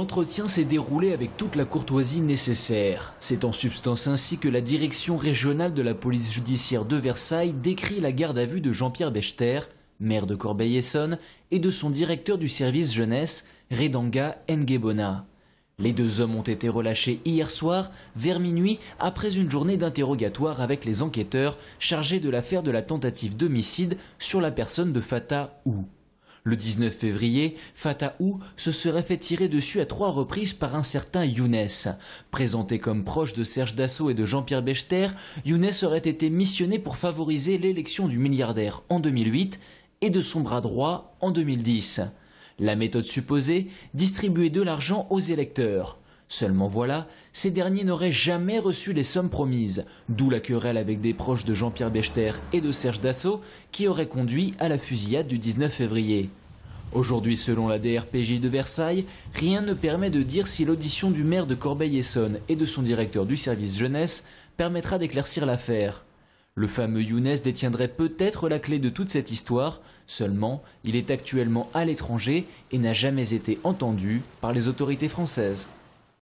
L'entretien s'est déroulé avec toute la courtoisie nécessaire. C'est en substance ainsi que la direction régionale de la police judiciaire de Versailles décrit la garde à vue de Jean-Pierre Bechter, maire de Corbeil-Essonne, et de son directeur du service jeunesse, Redanga Ngebona. Les deux hommes ont été relâchés hier soir, vers minuit, après une journée d'interrogatoire avec les enquêteurs chargés de l'affaire de la tentative d'homicide sur la personne de Fatah Ou. Le 19 février, Fatahou se serait fait tirer dessus à trois reprises par un certain Younes. Présenté comme proche de Serge Dassault et de Jean-Pierre Bechter, Younes aurait été missionné pour favoriser l'élection du milliardaire en 2008 et de son bras droit en 2010. La méthode supposée, distribuer de l'argent aux électeurs. Seulement voilà, ces derniers n'auraient jamais reçu les sommes promises, d'où la querelle avec des proches de Jean-Pierre Bechter et de Serge Dassault qui aurait conduit à la fusillade du 19 février. Aujourd'hui, selon la DRPJ de Versailles, rien ne permet de dire si l'audition du maire de Corbeil-Essonne et de son directeur du service jeunesse permettra d'éclaircir l'affaire. Le fameux Younes détiendrait peut-être la clé de toute cette histoire, seulement il est actuellement à l'étranger et n'a jamais été entendu par les autorités françaises.